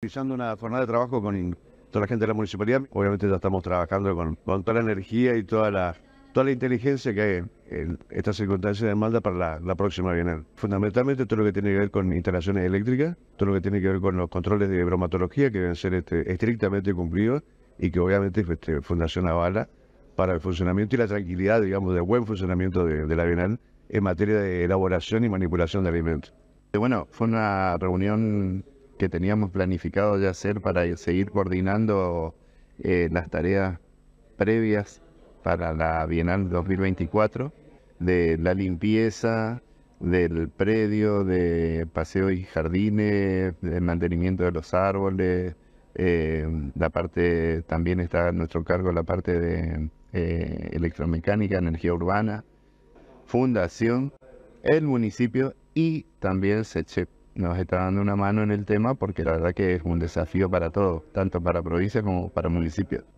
Realizando una jornada de trabajo con toda la gente de la municipalidad, obviamente ya estamos trabajando con, toda la energía y toda la, toda la inteligencia que hay en estas circunstancias de demanda para la, próxima bienal. Fundamentalmente todo lo que tiene que ver con instalaciones eléctricas, todo lo que tiene que ver con los controles de bromatología que deben ser este, estrictamente cumplidos y que obviamente este, Fundación avala para el funcionamiento y la tranquilidad, digamos, de buen funcionamiento de, de la bienal en materia de elaboración y manipulación de alimentos. Bueno, fue una reunión que teníamos planificado ya hacer para seguir coordinando eh, las tareas previas para la Bienal 2024, de la limpieza del predio, de paseo y jardines, de mantenimiento de los árboles, eh, la parte también está a nuestro cargo la parte de eh, electromecánica, energía urbana, fundación, el municipio y también SECHEP nos está dando una mano en el tema porque la verdad que es un desafío para todos, tanto para provincia como para municipios.